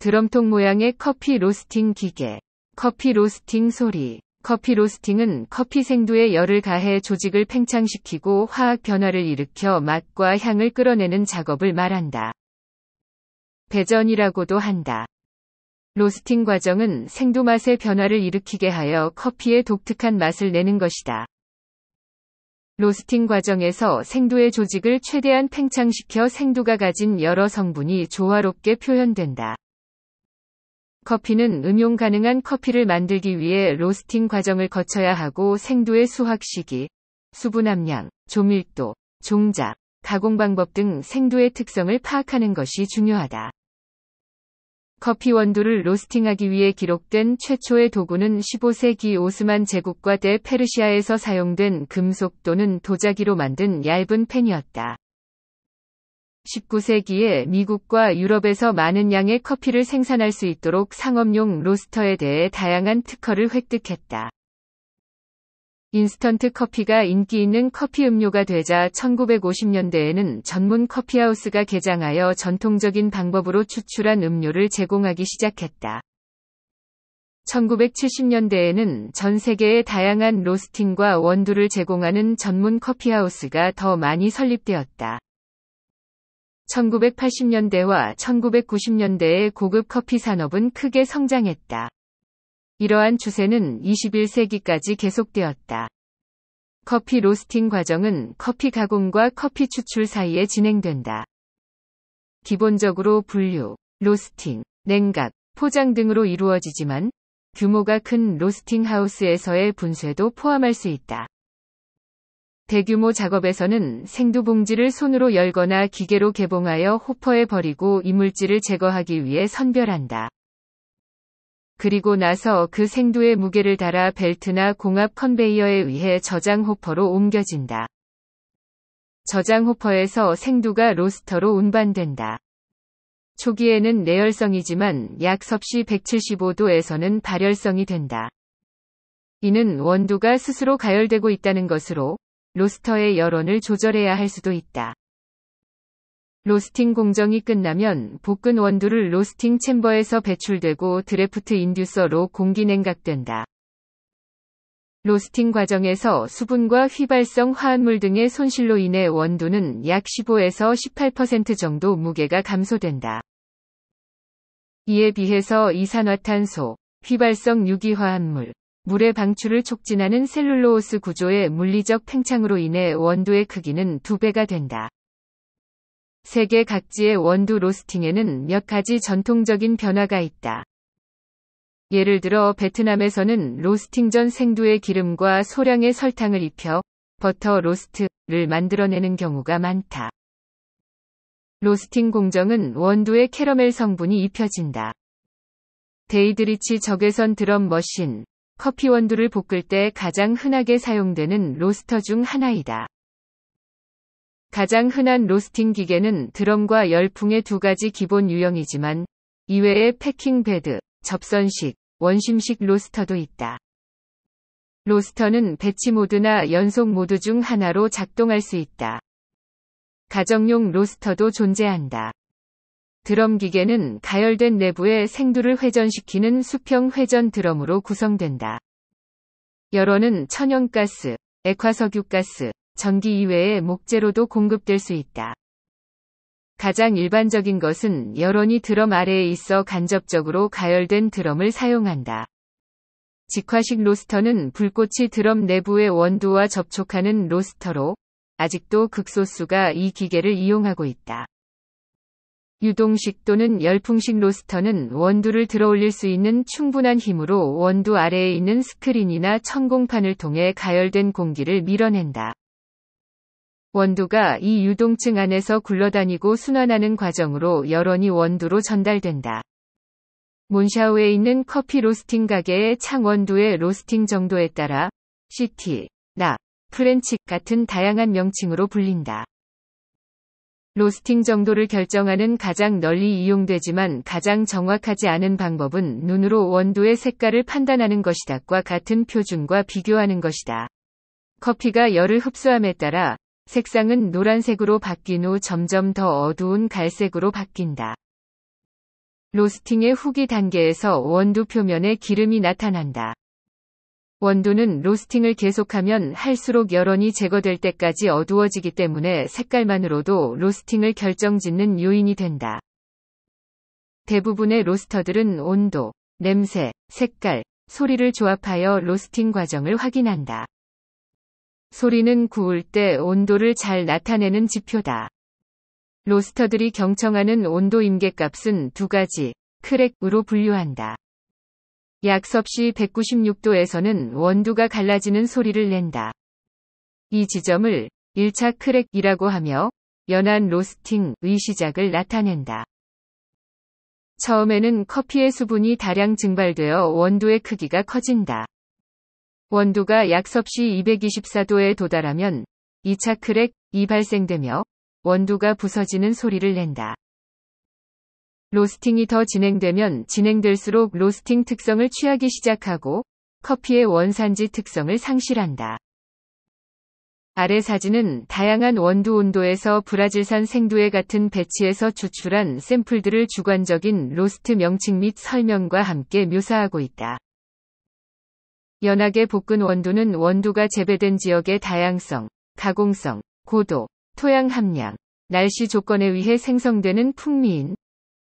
드럼통 모양의 커피 로스팅 기계, 커피 로스팅 소리. 커피 로스팅은 커피 생두에 열을 가해 조직을 팽창시키고 화학 변화를 일으켜 맛과 향을 끌어내는 작업을 말한다. 배전이라고도 한다. 로스팅 과정은 생두 맛의 변화를 일으키게 하여 커피의 독특한 맛을 내는 것이다. 로스팅 과정에서 생두의 조직을 최대한 팽창시켜 생두가 가진 여러 성분이 조화롭게 표현된다. 커피는 음용 가능한 커피를 만들기 위해 로스팅 과정을 거쳐야 하고 생두의 수확 시기, 수분 함량, 조밀도, 종작 가공 방법 등 생두의 특성을 파악하는 것이 중요하다. 커피 원두를 로스팅하기 위해 기록된 최초의 도구는 15세기 오스만 제국과 대페르시아에서 사용된 금속 또는 도자기로 만든 얇은 팬이었다. 19세기에 미국과 유럽에서 많은 양의 커피를 생산할 수 있도록 상업용 로스터에 대해 다양한 특허를 획득했다. 인스턴트 커피가 인기 있는 커피 음료가 되자 1950년대에는 전문 커피하우스가 개장하여 전통적인 방법으로 추출한 음료를 제공하기 시작했다. 1970년대에는 전 세계의 다양한 로스팅과 원두를 제공하는 전문 커피하우스가 더 많이 설립되었다. 1980년대와 1990년대의 고급 커피 산업은 크게 성장했다. 이러한 추세는 21세기까지 계속되었다. 커피 로스팅 과정은 커피 가공과 커피 추출 사이에 진행된다. 기본적으로 분류, 로스팅, 냉각, 포장 등으로 이루어지지만 규모가 큰 로스팅 하우스에서의 분쇄도 포함할 수 있다. 대규모 작업에서는 생두봉지를 손으로 열거나 기계로 개봉하여 호퍼에 버리고 이물질을 제거하기 위해 선별한다. 그리고 나서 그 생두의 무게를 달아 벨트나 공압 컨베이어에 의해 저장 호퍼로 옮겨진다. 저장 호퍼에서 생두가 로스터로 운반된다. 초기에는 내열성이지만 약 섭씨 175도에서는 발열성이 된다. 이는 원두가 스스로 가열되고 있다는 것으로 로스터의 여론을 조절해야 할 수도 있다. 로스팅 공정이 끝나면 복근 원두를 로스팅 챔버에서 배출되고 드래프트 인듀서로 공기 냉각된다. 로스팅 과정에서 수분과 휘발성 화합물 등의 손실로 인해 원두는 약 15에서 18% 정도 무게가 감소된다. 이에 비해서 이산화탄소, 휘발성 유기화합물, 물의 방출을 촉진하는 셀룰로스 구조의 물리적 팽창으로 인해 원두의 크기는 두배가 된다. 세계 각지의 원두 로스팅에는 몇 가지 전통적인 변화가 있다. 예를 들어 베트남에서는 로스팅 전 생두의 기름과 소량의 설탕을 입혀 버터 로스트를 만들어내는 경우가 많다. 로스팅 공정은 원두의 캐러멜 성분이 입혀진다. 데이드리치 적외선 드럼 머신 커피 원두를 볶을 때 가장 흔하게 사용되는 로스터 중 하나이다. 가장 흔한 로스팅 기계는 드럼과 열풍의 두 가지 기본 유형이지만 이외에 패킹 베드, 접선식, 원심식 로스터도 있다. 로스터는 배치 모드나 연속 모드 중 하나로 작동할 수 있다. 가정용 로스터도 존재한다. 드럼 기계는 가열된 내부의 생두를 회전시키는 수평 회전 드럼으로 구성된다. 열원은 천연가스, 액화석유가스, 전기 이외의 목재로도 공급될 수 있다. 가장 일반적인 것은 열원이 드럼 아래에 있어 간접적으로 가열된 드럼을 사용한다. 직화식 로스터는 불꽃이 드럼 내부의 원두와 접촉하는 로스터로 아직도 극소수가 이 기계를 이용하고 있다. 유동식 또는 열풍식 로스터는 원두를 들어올릴 수 있는 충분한 힘으로 원두 아래에 있는 스크린이나 천공판을 통해 가열된 공기를 밀어낸다. 원두가 이 유동층 안에서 굴러다니고 순환하는 과정으로 열원이 원두로 전달된다. 몬샤오에 있는 커피 로스팅 가게의 창원두의 로스팅 정도에 따라 시티, 나, 프렌치 같은 다양한 명칭으로 불린다. 로스팅 정도를 결정하는 가장 널리 이용되지만 가장 정확하지 않은 방법은 눈으로 원두의 색깔을 판단하는 것이다과 같은 표준과 비교하는 것이다. 커피가 열을 흡수함에 따라 색상은 노란색으로 바뀐 후 점점 더 어두운 갈색으로 바뀐다. 로스팅의 후기 단계에서 원두 표면에 기름이 나타난다. 원두는 로스팅을 계속하면 할수록 여론이 제거될 때까지 어두워지기 때문에 색깔만으로도 로스팅을 결정짓는 요인이 된다. 대부분의 로스터들은 온도, 냄새, 색깔, 소리를 조합하여 로스팅 과정을 확인한다. 소리는 구울 때 온도를 잘 나타내는 지표다. 로스터들이 경청하는 온도 임계값은 두 가지, 크랙으로 분류한다. 약섭씨 196도에서는 원두가 갈라지는 소리를 낸다. 이 지점을 1차 크랙이라고 하며 연한 로스팅의 시작을 나타낸다. 처음에는 커피의 수분이 다량 증발되어 원두의 크기가 커진다. 원두가 약섭씨 224도에 도달하면 2차 크랙이 발생되며 원두가 부서지는 소리를 낸다. 로스팅이 더 진행되면 진행될수록 로스팅 특성을 취하기 시작하고 커피의 원산지 특성을 상실한다. 아래 사진은 다양한 원두 온도에서 브라질산 생두에 같은 배치에서 추출한 샘플들을 주관적인 로스트 명칭 및 설명과 함께 묘사하고 있다. 연하게 볶은 원두는 원두가 재배된 지역의 다양성, 가공성, 고도, 토양 함량, 날씨 조건에 의해 생성되는 풍미인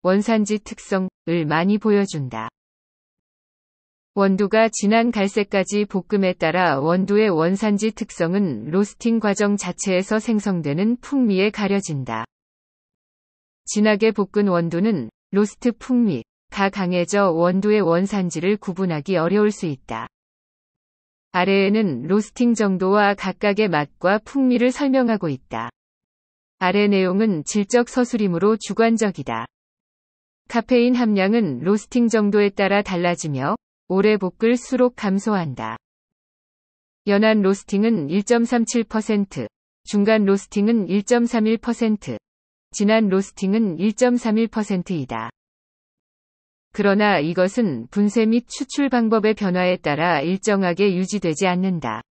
원산지 특성을 많이 보여준다. 원두가 진한 갈색까지 볶음에 따라 원두의 원산지 특성은 로스팅 과정 자체에서 생성되는 풍미에 가려진다. 진하게 볶은 원두는 로스트 풍미, 가 강해져 원두의 원산지를 구분하기 어려울 수 있다. 아래에는 로스팅 정도와 각각의 맛과 풍미를 설명하고 있다. 아래 내용은 질적 서술임으로 주관적이다. 카페인 함량은 로스팅 정도에 따라 달라지며 오래 볶을수록 감소한다. 연한 로스팅은 1.37%, 중간 로스팅은 1.31%, 진한 로스팅은 1.31%이다. 그러나 이것은 분쇄 및 추출 방법의 변화에 따라 일정하게 유지되지 않는다.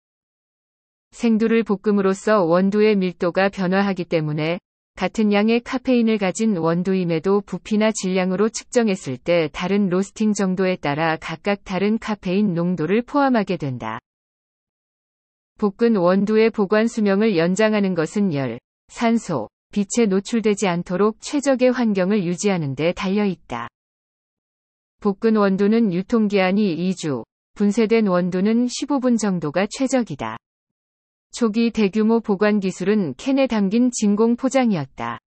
생두를 볶음으로써 원두의 밀도가 변화하기 때문에 같은 양의 카페인을 가진 원두임에도 부피나 질량으로 측정했을 때 다른 로스팅 정도에 따라 각각 다른 카페인 농도를 포함하게 된다. 볶은 원두의 보관 수명을 연장하는 것은 열, 산소, 빛에 노출되지 않도록 최적의 환경을 유지하는 데 달려있다. 볶은 원두는 유통기한이 2주, 분쇄된 원두는 15분 정도가 최적이다. 초기 대규모 보관 기술은 캔에 담긴 진공 포장이었다.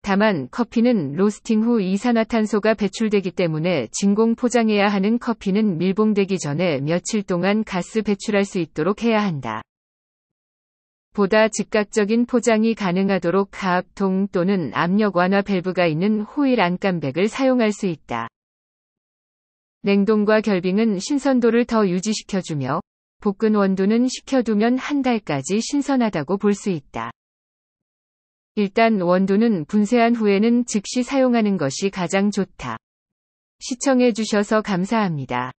다만 커피는 로스팅 후 이산화탄소가 배출되기 때문에 진공 포장해야 하는 커피는 밀봉되기 전에 며칠 동안 가스 배출할 수 있도록 해야 한다. 보다 즉각적인 포장이 가능하도록 가압통 또는 압력 완화 밸브가 있는 호일 안감백을 사용할 수 있다. 냉동과 결빙은 신선도를 더 유지시켜주며 볶은 원두는 식혀두면 한 달까지 신선하다고 볼 수 있다. 일단 원두는 분쇄한 후에는 즉시 사용하는 것이 가장 좋다. 시청해주셔서 감사합니다.